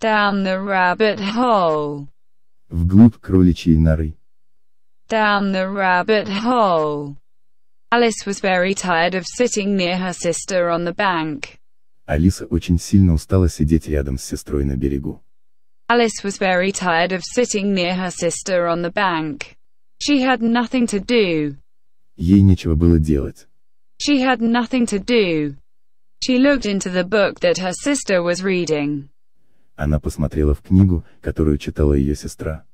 Down the rabbit hole. Вглубь кроличьей норы. Down the rabbit hole. Alice was very tired of sitting near her sister on the bank. Алиса очень сильно устала сидеть рядом с сестрой на берегу. Alice was very tired of sitting near her sister on the bank. She had nothing to do. Ей нечего было делать. She had nothing to do. She looked into the book that her sister was reading. Она посмотрела в книгу, которую читала ее сестра.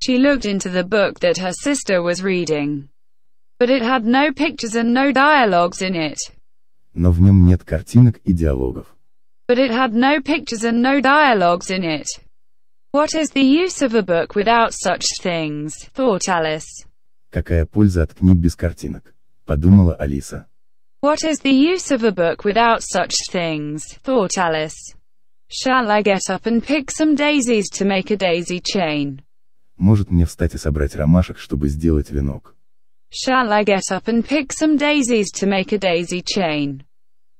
She looked into the book that her sister was reading. But it had no pictures and no dialogues in it. Но в нем нет картинок и диалогов. But it had no pictures and no dialogues in it. What is the use of a book without such things? thought Alice. Какая польза от книг без картинок? подумала Алиса. What is the use of a book without such things? thought Alice. Shall I get up and pick some daisies to make a daisy chain? Может мне встать и собрать ромашек, чтобы сделать венок? Shall I get up and pick some daisies to make a daisy chain?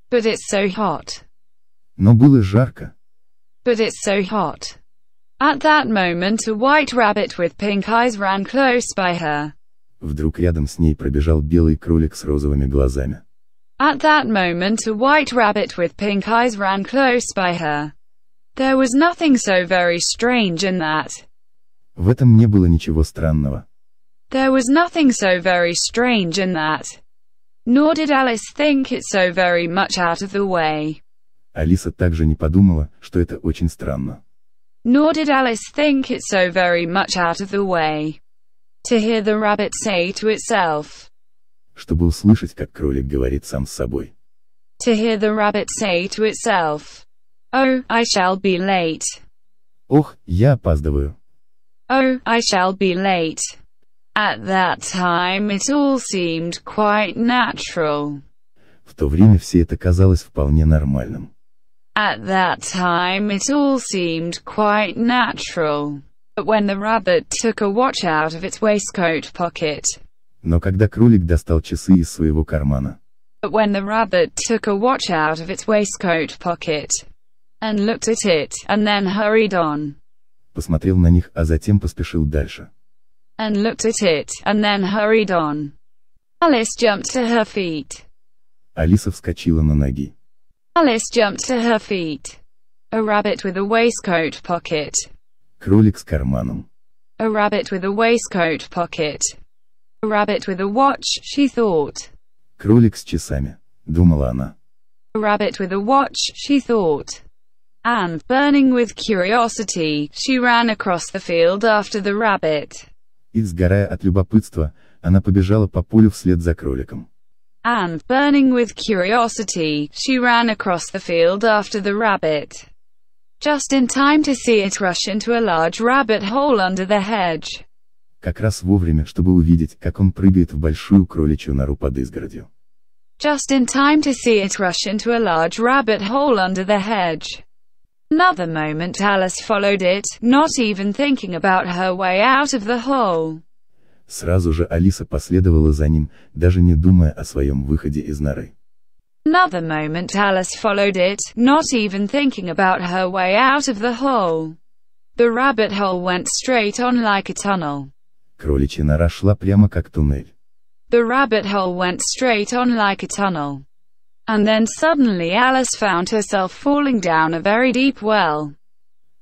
But it's so hot. Но было жарко. But it's so hot. At that moment a white rabbit with pink eyes ran close by her. Вдруг рядом с ней пробежал белый кролик с розовыми глазами. At that moment a white rabbit with pink eyes ran close by her. There was nothing so very strange in that. В этом не было ничего странного. There was nothing so very strange in that. Nor did Alice think it so very much out of the way. Алиса также не подумала, что это очень странно. Nor did Alice think it so very much out of the way. To hear the rabbit say to itself. Чтобы услышать, как кролик говорит сам с собой. To hear the rabbit say to itself. Oh, I shall be late. Ох, я опаздываю. Oh, I shall be late. At that time it all seemed quite natural. В то время все это казалось вполне нормальным. At that time it all seemed quite natural. But when the rabbit took a watch out of its waistcoat pocket. Но когда кролик достал часы из своего кармана. But when the rabbit took a watch out of its waistcoat pocket and looked at it, and then hurried on. Посмотрел на них, а затем поспешил дальше. And looked at it, and then hurried on. Alice jumped to her feet. Алиса вскочила на ноги. Alice jumped to her feet. A rabbit with a waistcoat pocket. Кролик с карманом. A rabbit with a waistcoat pocket. A rabbit with a watch, she thought. Кролик с часами, думала она. A rabbit with a watch, she thought and, burning with curiosity, she ran across the field after the rabbit. И, сгорая от любопытства, она побежала по полю вслед за кроликом. And, burning with curiosity, she ran across the field after the rabbit. Just in time to see it rush into a large rabbit hole under the hedge. Как раз вовремя, чтобы увидеть, как он прыгает в большую кроличью нору под изгородью. Just in time to see it rush into a large rabbit hole under the hedge. Another moment Alice followed it, not even thinking about her way out of the hole. Сразу же Алиса последовала за ним, даже не думая о своем выходе из норы. Another moment Alice followed it, not even thinking about her way out of the hole. The rabbit hole went straight on like a tunnel. Кроличья нора шла прямо как туннель. The rabbit hole went straight on like a tunnel. And then suddenly Alice found herself falling down a very deep well.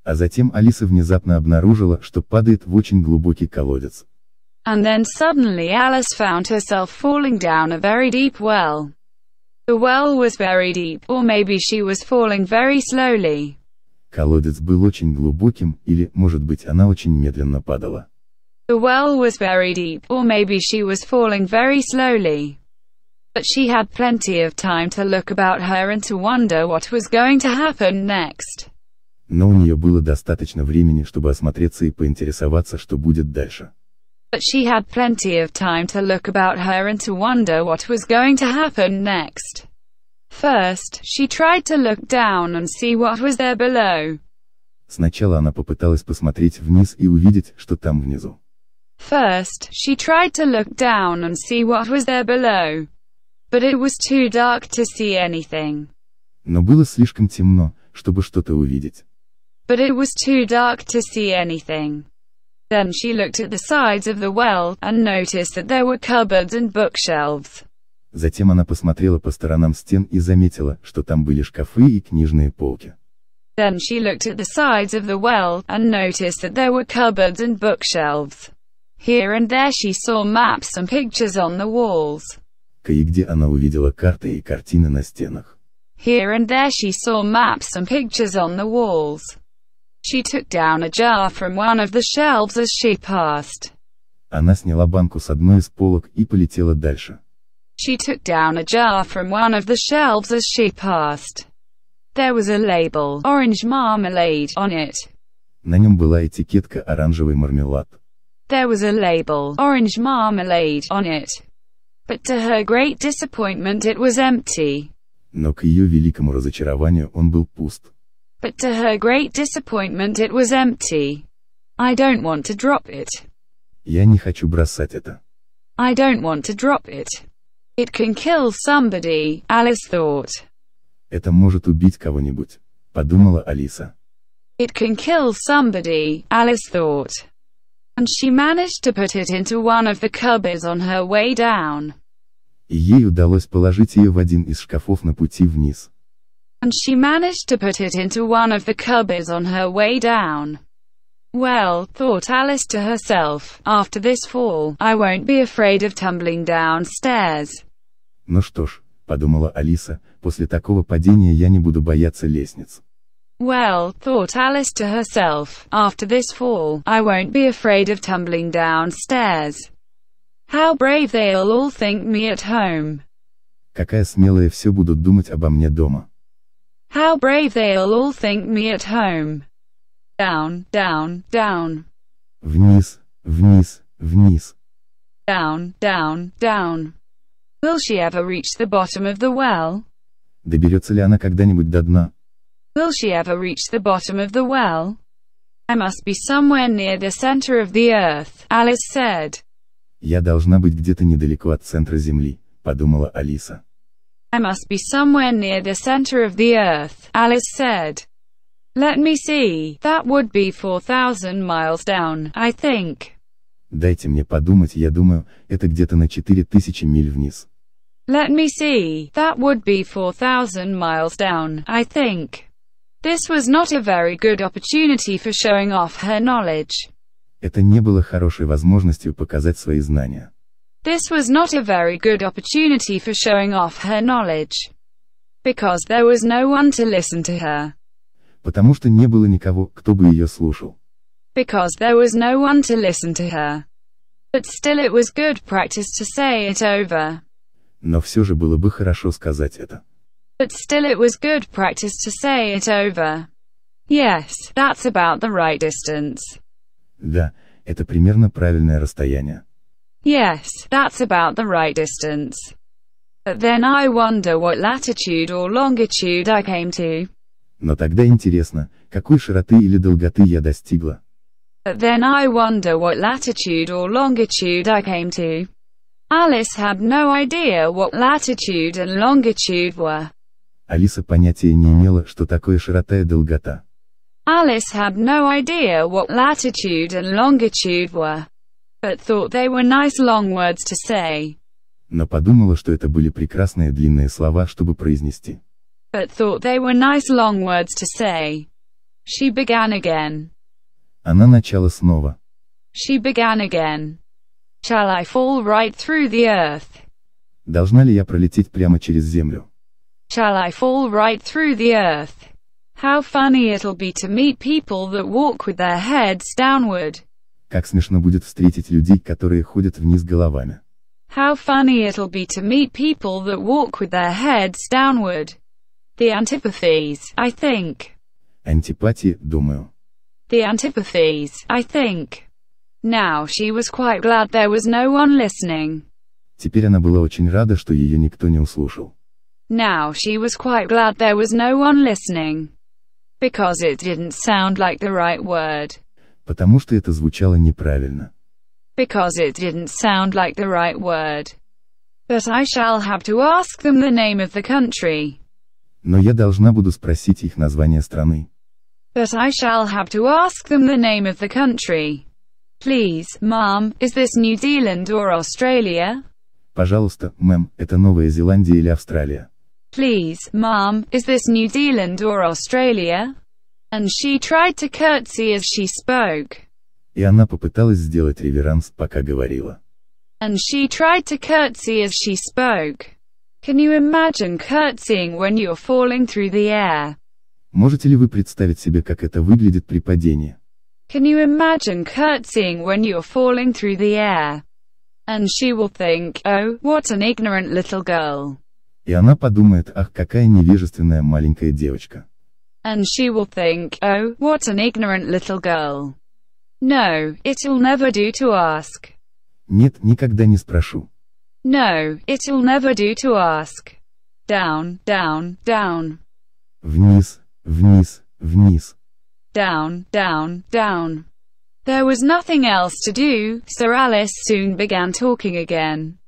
А затем Алиса внезапно обнаружила, что падает в очень глубокий колодец. And then suddenly Alice found herself falling down a very deep well. The well was very deep, or maybe she was falling very slowly. Колодец был очень глубоким, или, может быть, она очень медленно падала. The well was very deep, or maybe she was falling very slowly but she had plenty of time to look about her and to wonder what was going to happen next. Но у нее было достаточно времени, чтобы осмотреться и поинтересоваться, что будет дальше. But she had plenty of time to look about her and to wonder what was going to happen next. First, she tried to look down and see what was there below. Сначала она попыталась посмотреть вниз и увидеть, что там внизу. First, she tried to look down and see what was there below but it was too dark to see anything. Но было слишком темно, чтобы что-то увидеть. But it was too dark to see anything. Then she looked at the sides of the well, and noticed that there were cupboards and bookshelves. Затем она посмотрела по сторонам стен и заметила, что там были шкафы и книжные полки. Then she looked at the sides of the well, and noticed that there were cupboards and bookshelves. Here and there she saw maps and pictures on the walls. И где она увидела карты и картины на стенах. Here and there she saw maps and pictures on the walls. She took down a jar from one of the shelves as she passed. Она сняла банку с одной из полок и полетела дальше. She took down a jar from one of the shelves as she passed. There was a label, orange marmalade, on it. На нем была этикетка «Оранжевый мармелад». There was a label, orange marmalade, on it. But to her great disappointment it was empty. Но к ее великому разочарованию он был пуст. But to her great disappointment it was empty. I don't want to drop it. Я не хочу бросать это. I don't want to drop it. It can kill somebody, Alice thought. Это может убить кого-нибудь, подумала Алиса. It can kill somebody, Alice thought and she managed to put it into one of the cupboards on her way down. ей удалось положить ее в один из шкафов на пути вниз. And she managed to put it into one of the cupboards on her way down. Well, thought Alice to herself, after this fall, I won't be afraid of tumbling downstairs. Ну что ж, подумала Алиса, после такого падения я не буду бояться лестниц. Well, thought Alice to herself, after this fall, I won't be afraid of tumbling downstairs. How brave they'll all think me at home. Какая смелая все будут думать обо мне дома. How brave they'll all think me at home. Down, down, down. Вниз, вниз, вниз. Down, down, down. Will she ever reach the bottom of the well? Доберется ли она когда-нибудь до дна? Will she ever reach the bottom of the well? I must be somewhere near the center of the earth, Alice said. Я должна быть где-то недалеко от центра Земли, подумала Алиса. I must be somewhere near the center of the earth, Alice said. Let me see, that would be 4,000 miles down, I think. Дайте мне подумать, я думаю, это где-то на 4000 миль вниз. Let me see, that would be 4,000 miles down, I think. This was not a very good opportunity for showing off her knowledge. Это не было хорошей возможностью показать свои знания. This was not a very good opportunity for showing off her knowledge. Because there was no one to listen to her. Потому что не было никого, кто бы ее слушал. Because there was no one to listen to her. But still it was good practice to say it over. Но все же было бы хорошо сказать это. But still it was good practice to say it over. Yes, that's about the right distance. Да, это примерно правильное расстояние. Yes, that's about the right distance. But then I wonder what latitude or longitude I came to. Но тогда интересно, какой широты или долготы я достигла. But then I wonder what latitude or longitude I came to. Alice had no idea what latitude and longitude were. Алиса понятия не имела, что такое широта и долгота. Alice had no idea what latitude and longitude were, but thought they were nice long words to say. Но подумала, что это были прекрасные длинные слова, чтобы произнести. But thought they were nice long words to say. She began again. Она начала снова. She began again. Shall I fall right through the earth? Должна ли я пролететь прямо через землю? Shall I fall right through the earth? How funny it'll be to meet people that walk with their heads downward. Как смешно будет встретить людей, которые ходят вниз головами. How funny it'll be to meet people that walk with their heads downward. The antipathies, I think. Антипатии, думаю. The antipathies, I think. Now she was quite glad there was no one listening. Теперь она была очень рада, что ее никто не услышал. Now she was quite glad there was no one listening. Because it didn't sound like the right word. Потому что это звучало неправильно. Because it didn't sound like the right word. But I shall have to ask them the name of the country. Но я должна буду спросить их название страны. But I shall have to ask them the name of the country. Please, ma'am, is this New Zealand or Australia? Пожалуйста, мэм, это Новая Зеландия или Австралия? Please, ma'am, is this New Zealand or Australia? And she tried to curtsy as she spoke. И она попыталась сделать реверанс, пока говорила. And she tried to curtsy as she spoke. Can you imagine curtsying when you're falling through the air? Можете ли вы представить себе, как это выглядит при падении? Can you imagine curtsying when you're falling through the air? And she will think, oh, what an ignorant little girl. И она подумает, ах, какая невежественная маленькая девочка. And she will think, oh, what an ignorant little girl. No, it'll never do to ask. Нет, никогда не спрошу. No, it'll never do to ask. Down, down, down. Вниз, вниз, вниз. Down, down, down. There was nothing else to do, so Alice soon began talking again.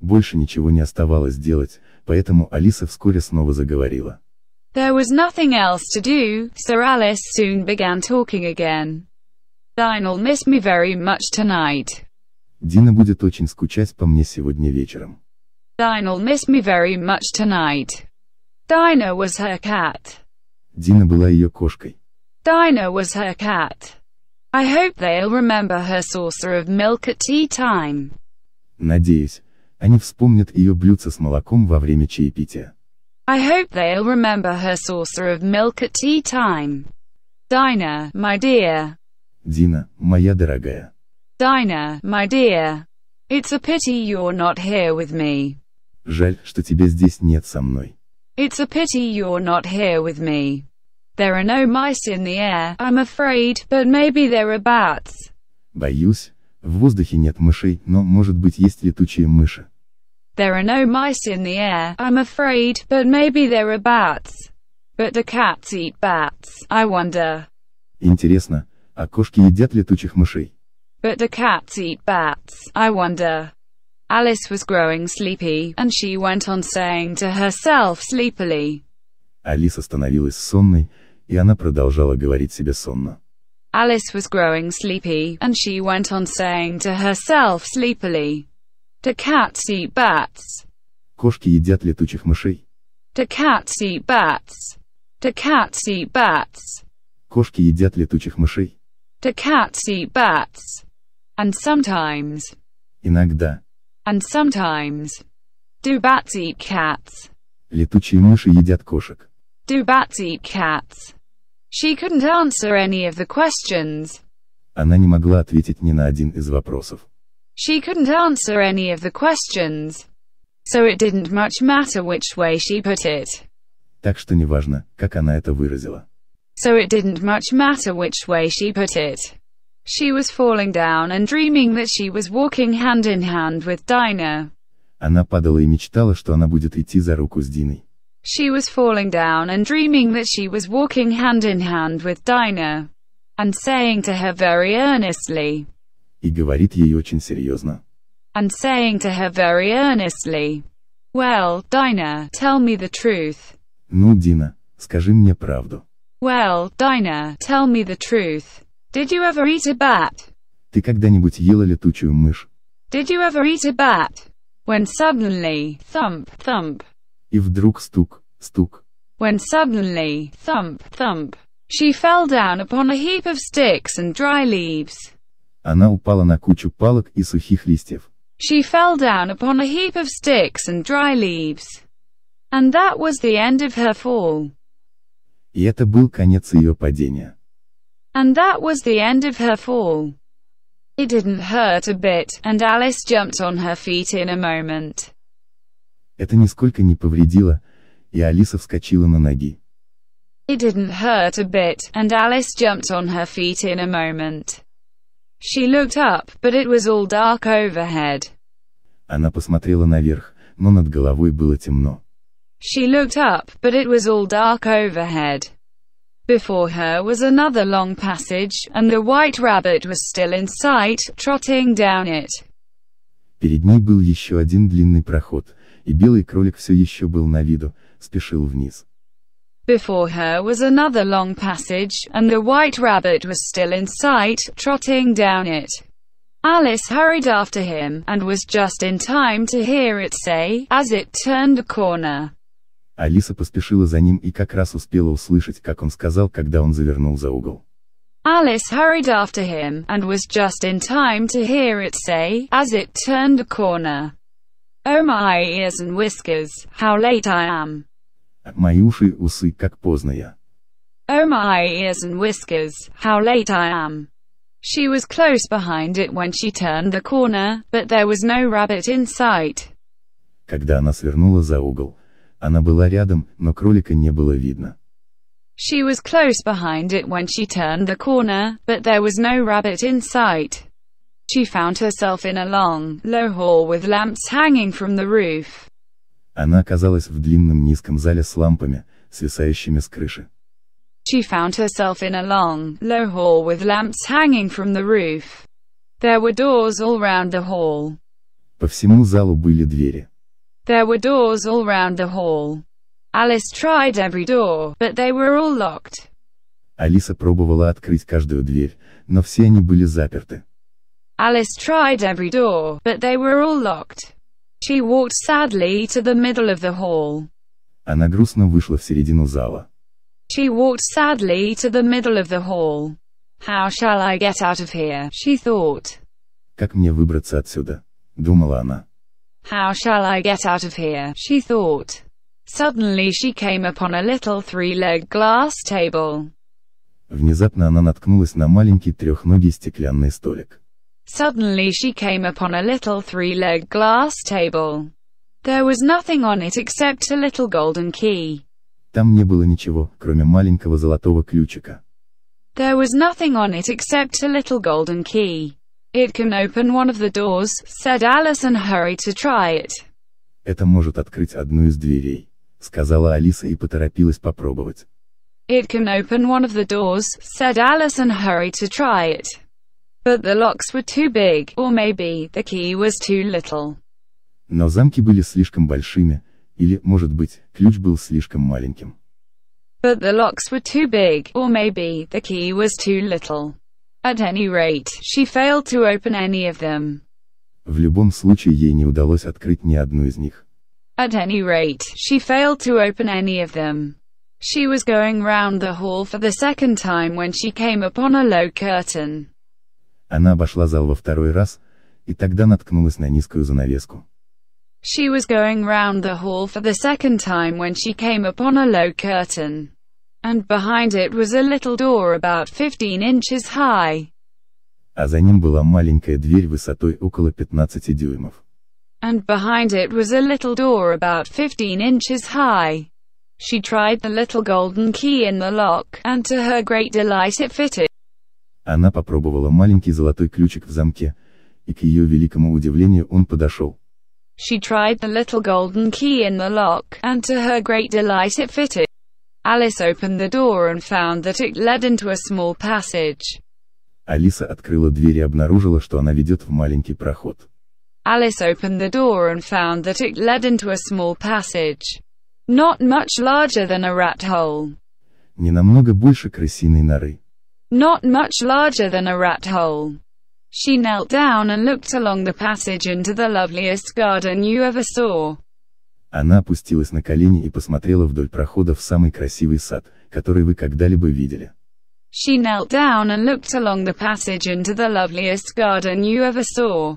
Больше ничего не оставалось делать, поэтому Алиса вскоре снова заговорила. There was nothing else to do, so Alice soon began talking again. Dine'll miss me very much tonight. Дина будет очень скучать по мне сегодня вечером. Dine'll miss me very much tonight. Dinah was her cat. Дина была ее кошкой. Dinah was her cat. I hope they'll remember her saucer of milk at tea time. Надеюсь, они вспомнят ее блюдце с молоком во время чаепития. I hope they'll remember her saucer of milk at tea time. Dina, my dear. Дина, моя дорогая. Dina, my dear. It's a pity you're not here with me. Жаль, что тебя здесь нет со мной. It's a pity you're not here with me. There are no mice in the air, I'm afraid, but maybe there are bats. Боюсь, в воздухе нет мышей, но, может быть, есть летучие мыши. There are no mice in the air, I'm afraid, but maybe there are bats. But the cats eat bats, I wonder. Интересно, а кошки едят летучих мышей? But the cats eat bats, I wonder. Alice was growing sleepy, and she went on saying to herself sleepily. Алиса становилась сонной, и она продолжала говорить себе сонно. Alice was growing sleepy, and she went on saying to herself sleepily, Do cats eat bats? Кошки едят летучих мышей. Do cats eat bats? Do cats eat bats? Кошки едят летучих мышей. Do cats eat bats? And sometimes. Иногда. And sometimes. Do bats eat cats? Летучие мыши едят кошек. Do bats eat cats? She couldn't answer any of the questions. Она не могла ответить ни на один из вопросов. She couldn't answer any of the questions. So it didn't much matter which way she put it. Так что неважно, как она это выразила. So it didn't much matter which way she put it. She was falling down and dreaming that she was walking hand in hand with Dinah. Она падала и мечтала, что она будет идти за руку с Диной. She was falling down and dreaming that she was walking hand in hand with Dinah and saying to her very earnestly. И говорит ей очень серьезно. And saying to her very earnestly. Well, Dinah, tell me the truth. Ну, Дина, скажи мне правду. Well, Dinah, tell me the truth. Did you ever eat a bat? Ты когда-нибудь ела летучую мышь? Did you ever eat a bat? When suddenly, thump, thump, И вдруг стук, стук. When suddenly, thump, thump, she fell down upon a heap of sticks and dry leaves. Она упала на кучу палок и сухих листьев. She fell down upon a heap of sticks and dry leaves. And that was the end of her fall. И это был конец ее падения. And that was the end of her fall. It didn't hurt a bit, and Alice jumped on her feet in a moment. Это нисколько не повредило, и Алиса вскочила на ноги. It didn't hurt a bit, and Alice jumped on her feet in a moment. She looked up, but it was all dark overhead. Она посмотрела наверх, но над головой было темно. She looked up, but it was all dark overhead. Before her was another long passage, and the white rabbit was still in sight, trotting down it. Перед ней был еще один длинный проход, и белый кролик все еще был на виду, спешил вниз. Before her was another long passage, and the white rabbit was still in sight, trotting down it. Alice hurried after him, and was just in time to hear it say, as it turned a corner. Алиса поспешила за ним и как раз успела услышать, как он сказал, когда он завернул за угол. Alice hurried after him, and was just in time to hear it say, as it turned a corner. Oh my ears and whiskers, how late I am. Мои уши усы, как поздно я. Oh my ears and whiskers, how late I am. She was close behind it when she turned the corner, but there was no rabbit in sight. Когда она свернула за угол, она была рядом, но кролика не было видно. She was close behind it when she turned the corner, but there was no rabbit in sight. She found herself in a long, low hall with lamps hanging from the roof. Она оказалась в длинном низком зале с лампами, свисающими с крыши. She found herself in a long, low hall with lamps hanging from the roof. There were doors all round the hall. По всему залу были двери. There were doors all round the hall. Alice tried every door, but they were all locked. Алиса пробовала открыть каждую дверь, но все они были заперты. Alice tried every door, but they were all locked. She walked sadly to the middle of the hall. Она грустно вышла в середину зала. She walked sadly to the middle of the hall. How shall I get out of here? She thought. Как мне выбраться отсюда? Думала она. How shall I get out of here? She thought. Suddenly she came upon a little three-legged glass table. Внезапно она наткнулась на маленький трехногий стеклянный столик. Suddenly she came upon a little three-legged glass table. There was nothing on it except a little golden key. Там не было ничего, кроме маленького золотого ключика. There was nothing on it except a little golden key. It can open one of the doors, said Alice and hurried to try it. Это может открыть одну из дверей, сказала Алиса и поторопилась попробовать. It can open one of the doors, said Alice and hurried to try it. But the locks were too big, or maybe the key was too little. Но замки были слишком большими, или, может быть, ключ был слишком маленьким. But the locks were too big, or maybe the key was too little. At any rate, she failed to open any of them. В любом случае ей не удалось открыть ни одну из них. At any rate, she failed to open any of them. She was going round the hall for the second time when she came upon a low curtain. Она обошла зал во второй раз, и тогда наткнулась на низкую занавеску. She was going round the hall for the second time when she came upon a low curtain. And behind it was a little door about 15 inches high. А за ним была маленькая дверь высотой около 15 дюймов. And behind it was a little door about 15 inches high. She tried the little golden key in the lock, and to her great delight it fitted. Она попробовала маленький золотой ключик в замке, и к ее великому удивлению он подошел. She tried the little golden key in the lock, and to her great delight it fitted. Alice opened the door and found that it led into a small passage. Алиса открыла дверь и обнаружила, что она ведет в маленький проход. Alice opened the door and found that it led into a small passage. Not much larger than a rat hole. Не намного больше крысиной норы. not much larger than a rat hole. She knelt down and looked along the passage into the loveliest garden you ever saw. Она опустилась на колени и посмотрела вдоль прохода в самый красивый сад, который вы когда-либо видели. She knelt down and looked along the passage into the loveliest garden you ever saw.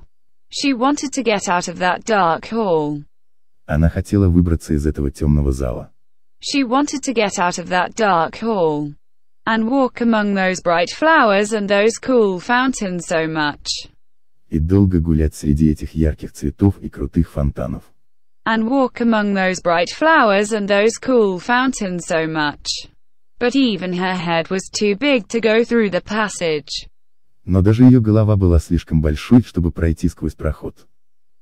She wanted to get out of that dark hall. Она хотела выбраться из этого темного зала. She wanted to get out of that dark hall and walk among those bright flowers and those cool fountains so much. И долго гулять среди этих ярких цветов и крутых фонтанов. And walk among those bright flowers and those cool fountains so much. But even her head was too big to go through the passage. Но даже ее голова была слишком большой, чтобы пройти сквозь проход.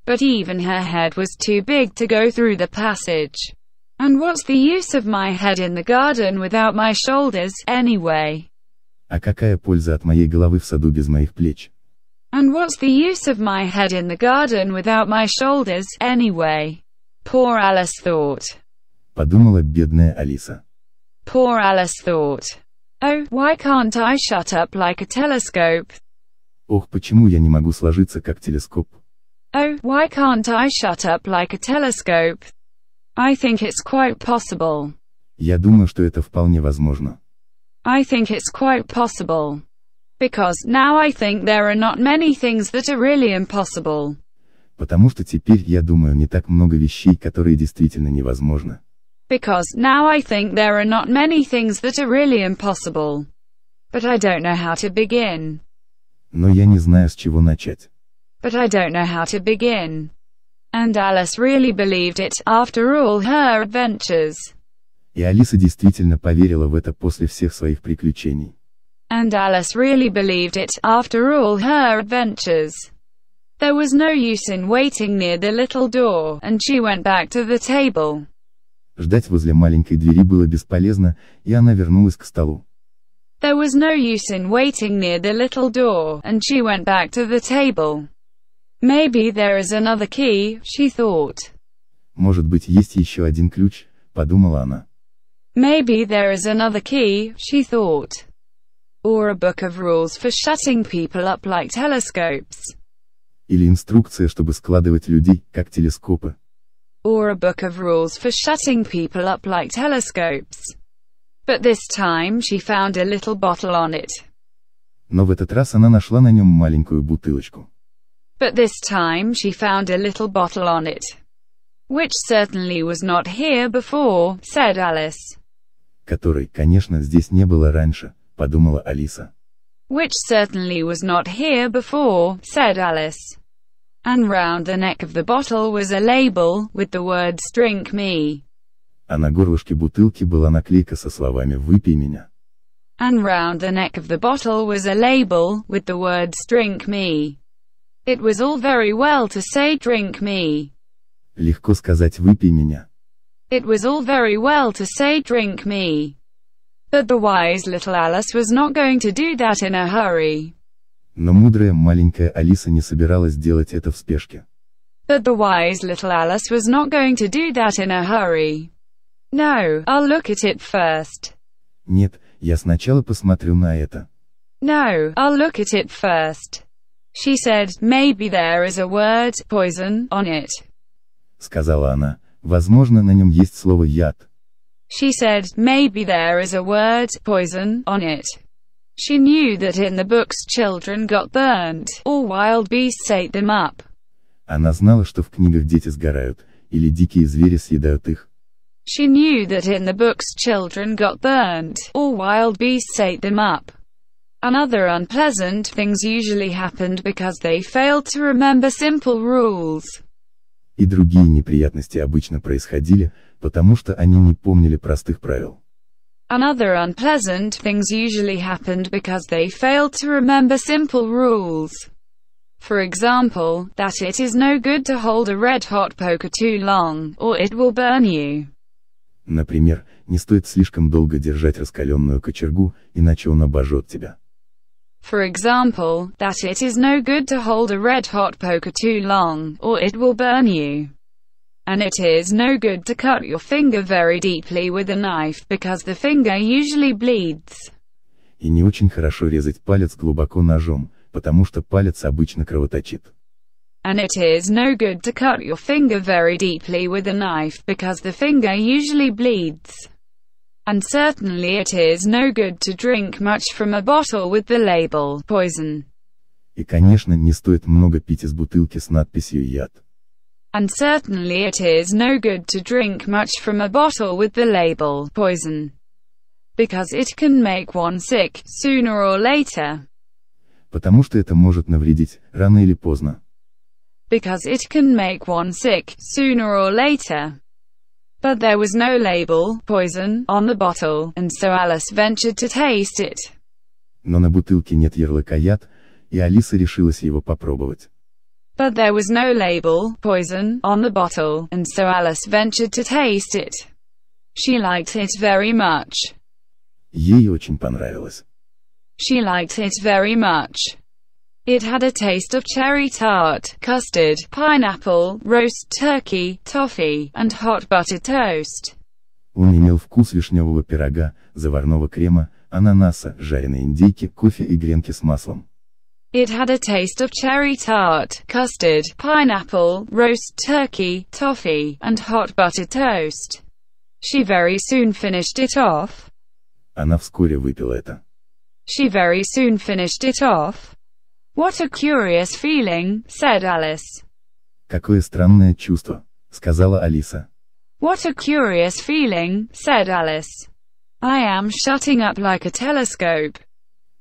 But even her head was too big to go through the passage. And what's the use of my head in the garden without my shoulders, anyway? А какая польза от моей головы в саду без моих плеч? And what's the use of my head in the garden without my shoulders, anyway? Poor Alice thought. Подумала бедная Алиса. Poor Alice thought. Oh, why can't I shut up like a telescope? Ох, почему я не могу сложиться как телескоп? Oh, why can't I shut up like a telescope? I think it's quite possible. Я думаю, что это вполне возможно. I think it's quite possible. Because now I think there are not many things that are really impossible. Потому что теперь, я думаю, не так много вещей, которые действительно невозможно. Because now I think there are not many things that are really impossible. But I don't know how to begin. Но я не знаю, с чего начать. But I don't know how to begin. And Alice really believed it, after all her adventures. И Алиса действительно поверила в это после всех своих приключений. And Alice really believed it, after all her adventures. There was no use in waiting near the little door, and she went back to the table. Ждать возле маленькой двери было бесполезно, и она вернулась к столу. There was no use in waiting near the little door, and she went back to the table. Maybe there is another key, she thought. Может быть, есть еще один ключ, подумала она. Maybe there is another key, she thought. Or a book of rules for shutting people up like telescopes. Или инструкция, чтобы складывать людей, как телескопы. Or a book of rules for shutting people up like telescopes. But this time she found a little bottle on it. Но в этот раз она нашла на нем маленькую бутылочку. But this time she found a little bottle on it. Which certainly was not here before, said Alice. Которой, конечно, здесь не было раньше, подумала Алиса. Which certainly was not here before, said Alice. And round the neck of the bottle was a label, with the words drink me. А на горлышке бутылки была наклейка со словами «Выпей меня». And round the neck of the bottle was a label, with the words drink me. It was all very well to say drink me. Легко сказать выпей меня. It was all very well to say drink me. But the wise little Alice was not going to do that in a hurry. Но мудрая маленькая Алиса не собиралась делать это в спешке. But the wise little Alice was not going to do that in a hurry. No, I'll look at it first. Нет, я сначала посмотрю на это. No, I'll look at it first. She said, maybe there is a word, poison, on it. Сказала она, возможно на нем есть слово яд. She said, maybe there is a word, poison, on it. She knew that in the books children got burnt, or wild beasts ate them up. Она знала, что в книгах дети сгорают, или дикие звери съедают их. She knew that in the books children got burnt, or wild beasts ate them up and other unpleasant things usually happened because they failed to remember simple rules. И другие неприятности обычно происходили, потому что они не помнили простых правил. And other unpleasant things usually happened because they failed to remember simple rules. For example, that it is no good to hold a red-hot poker too long, or it will burn you. Например, не стоит слишком долго держать раскаленную кочергу, иначе он обожжет тебя. For example, that it is no good to hold a red-hot poker too long, or it will burn you. And it is no good to cut your finger very deeply with a knife, because the finger usually bleeds. И не очень хорошо резать палец глубоко ножом, потому что палец обычно кровоточит. And it is no good to cut your finger very deeply with a knife, because the finger usually bleeds. And certainly it is no good to drink much from a bottle with the label poison. И, конечно, не стоит много пить из бутылки с надписью «яд». And certainly it is no good to drink much from a bottle with the label poison. Because it can make one sick, sooner or later. Потому что это может навредить, рано или поздно. Because it can make one sick, sooner or later. But there was no label, poison, on the bottle, and so Alice ventured to taste it. Но на бутылке нет ярлыка яд, и Алиса решилась его попробовать. But there was no label, poison, on the bottle, and so Alice ventured to taste it. She liked it very much. Ей очень понравилось. She liked it very much. It had a taste of cherry tart, custard, pineapple, roast turkey, toffee, and hot butter toast. Он имел вкус вишневого пирога, заварного крема, ананаса, жареной индейки, кофе и гренки с маслом. It had a taste of cherry tart, custard, pineapple, roast turkey, toffee, and hot butter toast. She very soon finished it off. Она вскоре выпила это. She very soon finished it off. What a curious feeling, said Alice. Какое странное чувство, сказала Алиса. What a curious feeling, said Alice. I am shutting up like a telescope.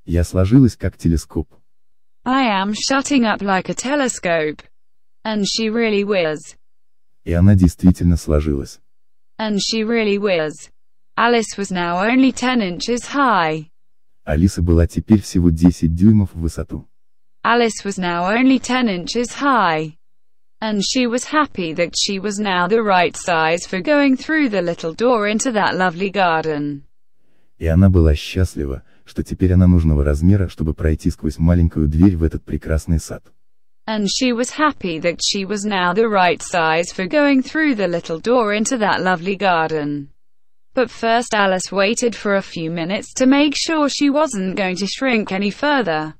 Я сложилась как телескоп. I am shutting up like a telescope. And she really was. И она действительно сложилась. And she really was. Alice was now only 10 inches high. Алиса была теперь всего 10 дюймов в высоту. Alice was now only 10 inches high, and she was happy that she was now the right size for going through the little door into that lovely garden. И она была счастлива, что теперь она нужного размера, чтобы пройти сквозь маленькую дверь в этот прекрасный сад. And she was happy that she was now the right size for going through the little door into that lovely garden. But first Alice waited for a few minutes to make sure she wasn't going to shrink any further.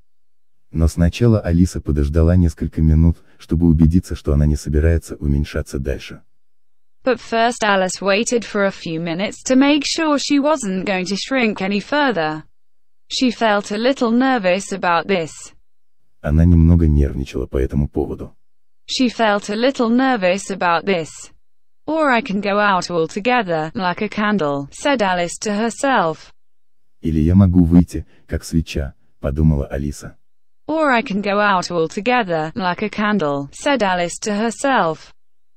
Но сначала Алиса подождала несколько минут, чтобы убедиться, что она не собирается уменьшаться дальше. But first Alice waited for a few minutes to make sure she wasn't going to shrink any further. She felt a little nervous about this. Она немного нервничала по этому поводу. She felt a little nervous about this. Or I can go out altogether, like a candle, said Alice to herself. Или я могу выйти, как свеча, подумала Алиса. Or I can go out altogether, like a candle, said Alice to herself.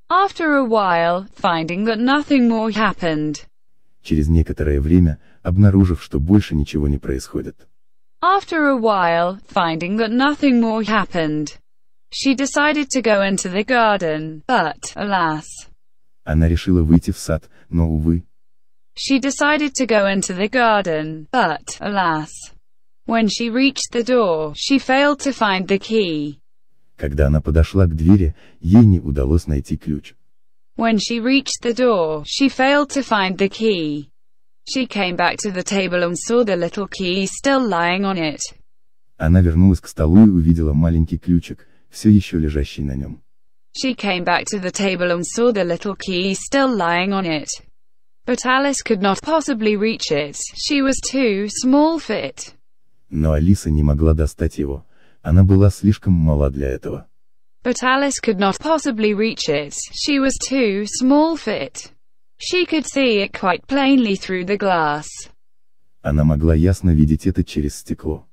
After a while, finding that nothing more happened. Через некоторое время, обнаружив, что больше ничего не происходит. After a while, finding that nothing more happened, she decided to go into the garden, but, alas. Она решила выйти в сад, но, увы. She decided to go into the garden, but, alas. When she reached the door, she failed to find the key. Когда она подошла к двери, ей не удалось найти ключ. When she reached the door, she failed to find the key. She came back to the table and saw the little key still lying on it. Она вернулась к столу и увидела маленький ключик, все еще лежащий на нем. She came back to the table and saw the little key still lying on it. But Alice could not possibly reach it, she was too small for it. но Алиса не могла достать его, она была слишком мала для этого. But Alice could not possibly reach it, she was too small for it. She could see it quite plainly through the glass. Она могла ясно видеть это через стекло.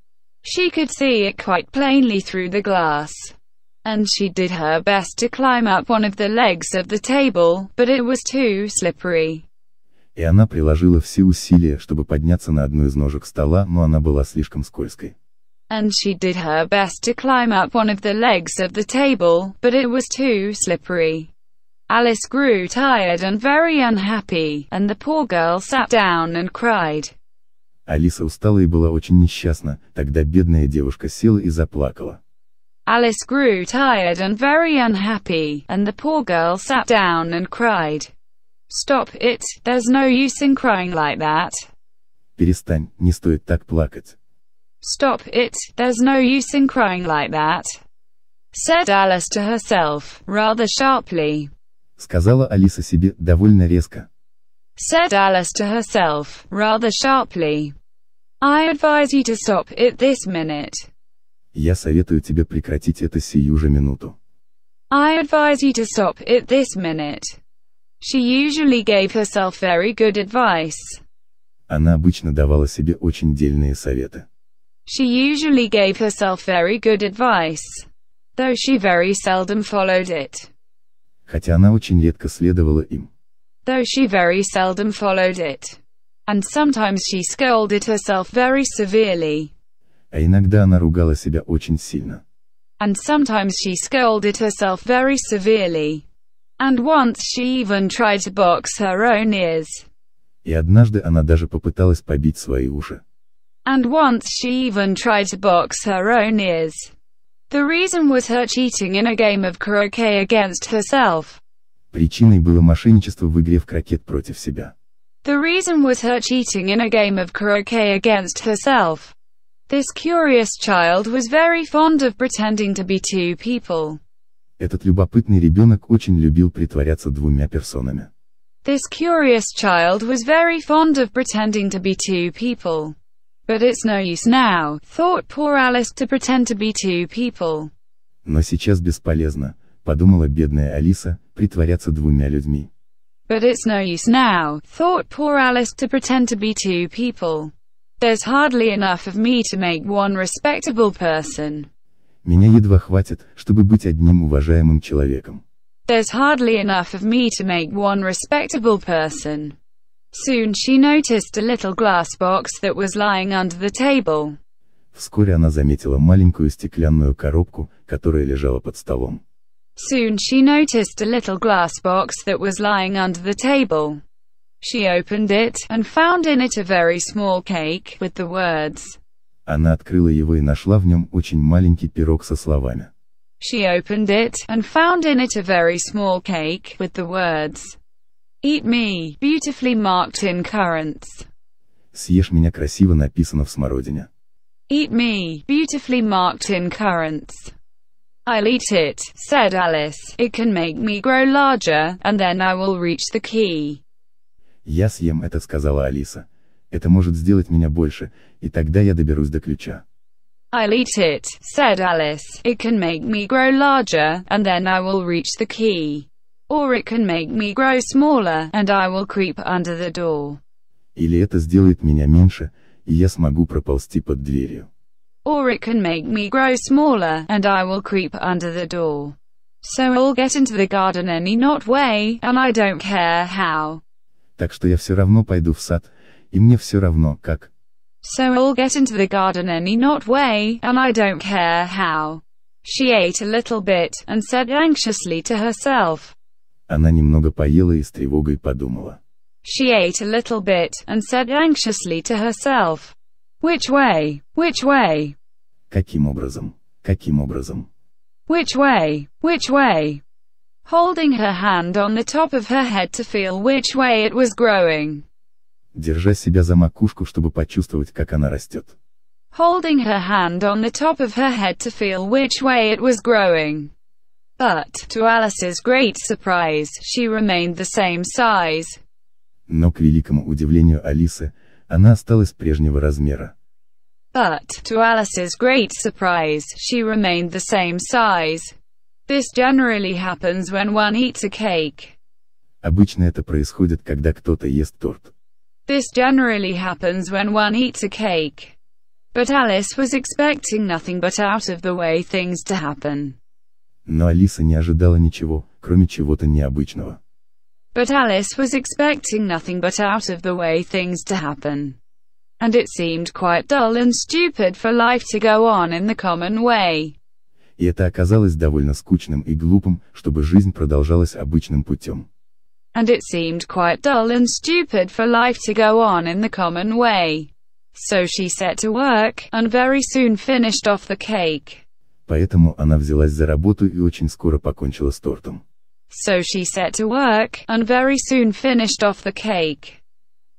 She could see it quite plainly through the glass. And she did her best to climb up one of the legs of the table, but it was too slippery и она приложила все усилия, чтобы подняться на одну из ножек стола, но она была слишком скользкой. And she did her best to climb up one of the legs of the table, but it was too slippery. Alice grew tired and very unhappy, and the poor girl sat down and cried. Алиса устала и была очень несчастна, тогда бедная девушка села и заплакала. Alice grew tired and very unhappy, and the poor girl sat down and cried. Stop it, there's no use in crying like that. Перестань, не стоит так плакать. Stop it, there's no use in crying like that. Said Alice to herself, rather sharply. Сказала Алиса себе довольно резко. Said Alice to herself, rather sharply. I advise you to stop it this minute. Я советую тебе прекратить это сию же минуту. I advise you to stop it this minute. She usually gave herself very good advice. Она обычно давала себе очень дельные советы. She usually gave herself very good advice, though she very seldom followed it. Хотя она очень редко следовала им. Though she very seldom followed it. And sometimes she scolded herself very severely. А иногда она ругала себя очень сильно. And sometimes she scolded herself very severely and once she even tried to box her own ears. И однажды она даже попыталась побить свои уши. And once she even tried to box her own ears. The reason was her cheating in a game of croquet against herself. Причиной было мошенничество в игре в крокет против себя. The reason was her cheating in a game of croquet against herself. This curious child was very fond of pretending to be two people. Этот любопытный ребенок очень любил притворяться двумя персонами. This curious child was very fond of pretending to be two people. But it's no use now, thought poor Alice to pretend to be two people. Но сейчас бесполезно, подумала бедная Алиса, притворяться двумя людьми. But it's no use now, thought poor Alice to pretend to be two people. There's hardly enough of me to make one respectable person. Меня едва хватит, чтобы быть одним уважаемым человеком. There's hardly enough of me to make one respectable person. Soon she noticed a little glass box that was lying under the table. Вскоре она заметила маленькую стеклянную коробку, которая лежала под столом. Soon she noticed a little glass box that was lying under the table. She opened it, and found in it a very small cake, with the words, она открыла его и нашла в нем очень маленький пирог со словами. She opened it, and found in it a very small cake, with the words, Eat me, beautifully marked in currants. Съешь меня красиво написано в смородине. Eat me, beautifully marked in currants. I'll eat it, said Alice. It can make me grow larger, and then I will reach the key. Я съем это, сказала Алиса это может сделать меня больше, и тогда я доберусь до ключа. I'll eat it, said Alice. It can make me grow larger, and then I will reach the key. Or it can make me grow smaller, and I will creep under the door. Или это сделает меня меньше, и я смогу проползти под дверью. Or it can make me grow smaller, and I will creep under the door. So I'll get into the garden any not way, and I don't care how. Так что я все равно пойду в сад, и мне все равно как. So I'll get into the garden any not way, and I don't care how. She ate a little bit, and said anxiously to herself. Она немного поела и с тревогой подумала. She ate a little bit, and said anxiously to herself. Which way? Which way? Каким образом? Каким образом? Which way? Which way? Holding her hand on the top of her head to feel which way it was growing. держа себя за макушку, чтобы почувствовать, как она растет. Holding her hand on the top of her head to feel which way it was growing. But, to Alice's great surprise, she remained the same size. Но к великому удивлению Алисы, она осталась прежнего размера. But, to Alice's great surprise, she remained the same size. This generally happens when one eats a cake. Обычно это происходит, когда кто-то ест торт. This generally happens when one eats a cake. But Alice was expecting nothing but out-of-the-way things to happen. Но Алиса не ожидала ничего, кроме чего-то необычного. But Alice was expecting nothing but out-of-the-way things to happen. And it seemed quite dull and stupid for life to go on in the common way. И это оказалось довольно скучным и глупым, чтобы жизнь продолжалась обычным путем and it seemed quite dull and stupid for life to go on in the common way. So she set to work, and very soon finished off the cake. Поэтому она взялась за работу и очень скоро покончила с тортом. So she set to work, and very soon finished off the cake.